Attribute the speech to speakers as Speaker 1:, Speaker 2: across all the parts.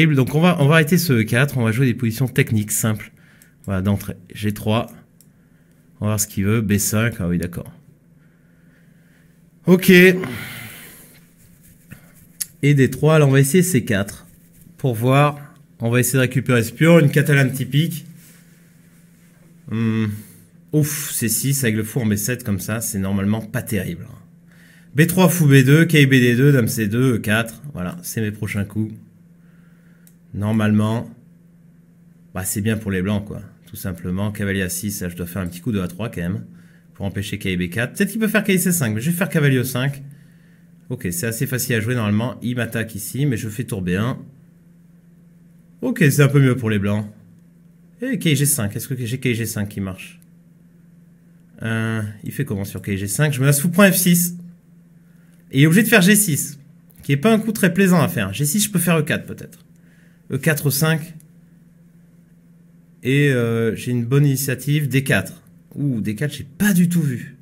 Speaker 1: Donc on va, arrêter ce E4, on va jouer des positions techniques simples. Voilà, d'entrée. G3. On va voir ce qu'il veut. B5, ah oui d'accord. Ok. Et D3, alors on va essayer C4. Pour voir, on va essayer de récupérer ce une catalane typique. Hmm. Ouf, C6 avec le fou en B7 comme ça, c'est normalement pas terrible. B3, fou B2, KBD2, dame C2, E4. Voilà, c'est mes prochains coups normalement, bah, c'est bien pour les blancs, quoi. Tout simplement, cavalier a 6, je dois faire un petit coup de A3 quand même, pour empêcher b 4. Peut-être qu'il peut faire c 5 mais je vais faire cavalier au 5. Ok, c'est assez facile à jouer normalement. Il m'attaque ici, mais je fais tour B1. Ok, c'est un peu mieux pour les blancs. Et KG5, est-ce que j'ai KG5 qui marche euh, Il fait comment sur KG5 Je me laisse sous point F6. Et il est obligé de faire G6, qui n'est pas un coup très plaisant à faire. G6, je peux faire E4 peut-être. E4-5 euh, et euh, j'ai une bonne initiative D4. Ouh, D4, j'ai pas du tout vu.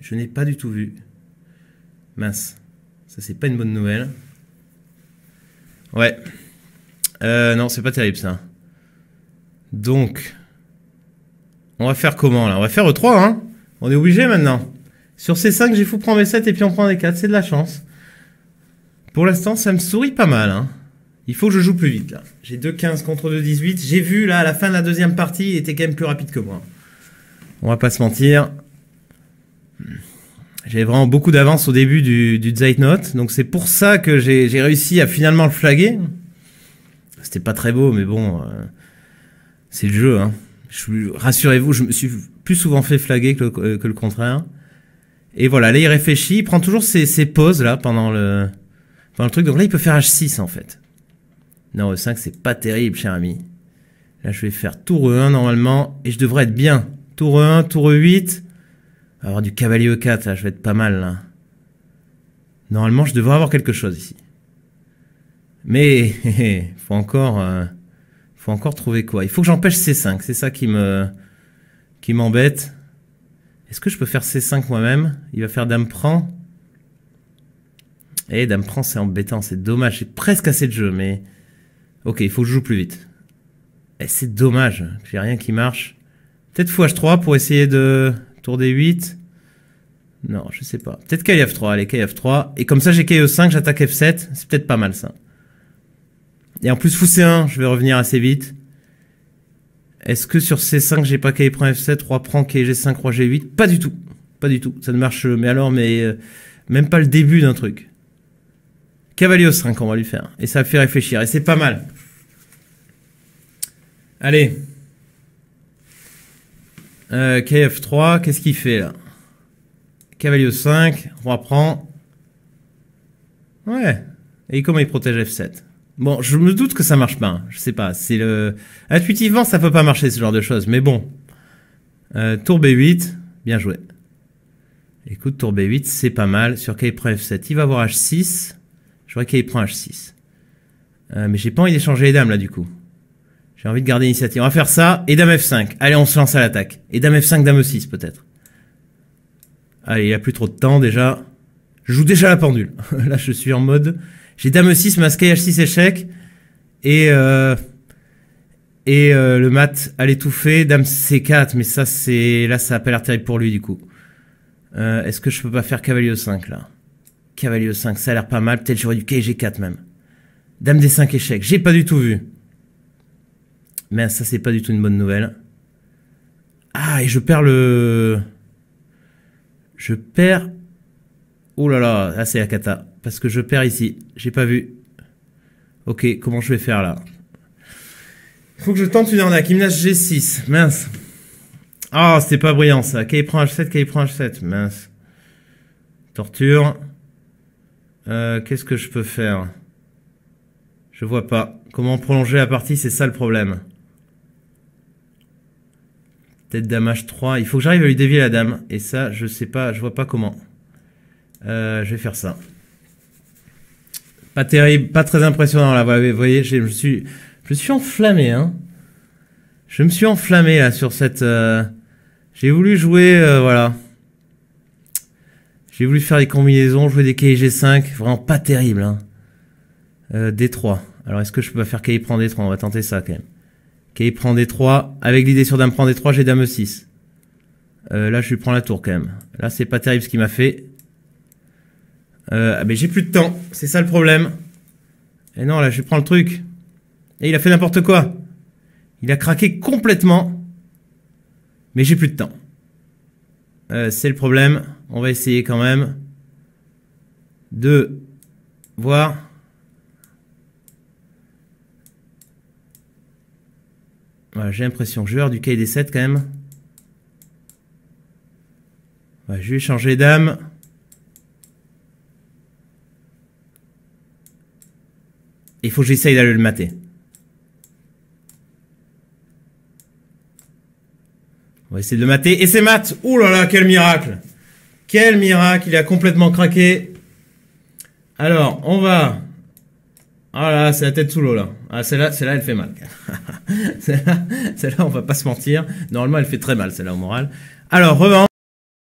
Speaker 1: Je n'ai pas du tout vu. Mince. Ça, c'est pas une bonne nouvelle. Ouais. Euh, non, c'est pas terrible ça. Donc, on va faire comment là On va faire E3, hein On est obligé maintenant. Sur ces 5 j'ai fou prendre v 7 et puis on prend des 4. C'est de la chance. Pour l'instant, ça me sourit pas mal, hein il faut que je joue plus vite là. J'ai 2-15 contre 2-18. J'ai vu là à la fin de la deuxième partie, il était quand même plus rapide que moi. On va pas se mentir. J'avais vraiment beaucoup d'avance au début du, du Zeitnote. Donc c'est pour ça que j'ai réussi à finalement le flaguer. C'était pas très beau, mais bon, euh, c'est le jeu. Hein. Rassurez-vous, je me suis plus souvent fait flaguer euh, que le, contraire. Et voilà, là il réfléchit, il prend toujours ses, pauses là pendant le, pendant le truc. Donc là il peut faire H6 en fait. Non, E5, c'est pas terrible, cher ami. Là, je vais faire tour E1 normalement, et je devrais être bien. Tour E1, tour E8. va avoir du cavalier E4, là, je vais être pas mal, Normalement, je devrais avoir quelque chose ici. Mais, faut encore, euh, faut encore trouver quoi. Il faut que j'empêche C5, c'est ça qui me, qui m'embête. Est-ce que je peux faire C5 moi-même Il va faire dame prend. Eh, dame prend, c'est embêtant, c'est dommage, j'ai presque assez de jeu, mais... Ok, il faut que je joue plus vite. Eh, c'est dommage, j'ai rien qui marche. Peut-être fou h 3 pour essayer de tour des 8. Non, je sais pas. Peut-être KF3, allez, KF3. Et comme ça, j'ai KE5, j'attaque F7. C'est peut-être pas mal ça. Et en plus, fou C1, je vais revenir assez vite. Est-ce que sur C5, j'ai pas K prend F7, roi prend KG5, roi G8 Pas du tout. Pas du tout. Ça ne marche, mais alors, mais euh, même pas le début d'un truc. Cavalier 5, on va lui faire. Et ça fait réfléchir. Et c'est pas mal. Allez. Euh, KF3, qu'est-ce qu'il fait là Cavalier 5, roi prend. Ouais. Et comment il protège F7 Bon, je me doute que ça marche pas. Hein. Je sais pas. C'est le. Intuitivement, ça peut pas marcher ce genre de choses. Mais bon. Euh, tour B8, bien joué. Écoute, tour B8, c'est pas mal. Sur K prend F7, il va avoir H6. je vois qu'il prend H6. Euh, mais j'ai pas envie d'échanger les dames là du coup. J'ai envie de garder l'initiative. On va faire ça. Et dame F5. Allez, on se lance à l'attaque. Et dame F5, dame E6 peut-être. Allez, il y a plus trop de temps déjà. Je joue déjà la pendule. Là, je suis en mode. J'ai dame E6, masqué H6 échec. Et euh, et euh, le mat à l'étouffer, dame C4. Mais ça, c'est là, ça pas l'air terrible pour lui du coup. Euh, Est-ce que je peux pas faire cavalier E5 là Cavalier E5, ça a l'air pas mal. Peut-être j'aurais du KG4 même. Dame D5 échec. J'ai pas du tout vu. Mais ça, c'est pas du tout une bonne nouvelle. Ah, et je perds le... Je perds... Oh là là, là ah, c'est Akata Parce que je perds ici. J'ai pas vu. Ok, comment je vais faire là Faut que je tente une arnaque. Il me G6. Mince. Ah, c'était pas brillant ça. Kay prend H7, Kay prend H7. Mince. Torture. Euh, Qu'est-ce que je peux faire Je vois pas. Comment prolonger la partie, c'est ça le problème. Tête dame H3. Il faut que j'arrive à lui dévier la dame. Et ça, je sais pas, je vois pas comment. Euh, je vais faire ça. Pas terrible, pas très impressionnant là. Vous voyez, je me suis, je suis enflammé. Hein. Je me suis enflammé là sur cette. Euh, j'ai voulu jouer, euh, voilà. J'ai voulu faire des combinaisons, jouer des g 5 vraiment pas terrible. Hein. D3. Alors est-ce que je peux pas faire K prend D3 On va tenter ça quand même. Ok, prend des 3. Avec l'idée sur dame prend des 3, j'ai dame 6. Euh, là, je lui prends la tour quand même. Là, c'est pas terrible ce qu'il m'a fait. Euh, ah, mais j'ai plus de temps. C'est ça le problème. Et non, là, je lui prends le truc. Et il a fait n'importe quoi. Il a craqué complètement. Mais j'ai plus de temps. Euh, c'est le problème. On va essayer quand même de voir. j'ai l'impression. que Joueur du KD7 quand même. je vais changer d'âme. Il faut que j'essaye d'aller le mater. On va essayer de le mater. Et c'est mat Ouh là là, quel miracle Quel miracle Il a complètement craqué. Alors, on va ah là, c'est la tête sous l'eau là. Ah, celle-là, celle-là, elle fait mal. celle-là, celle-là, on va pas se mentir. Normalement, elle fait très mal, celle-là, au moral. Alors, revanche.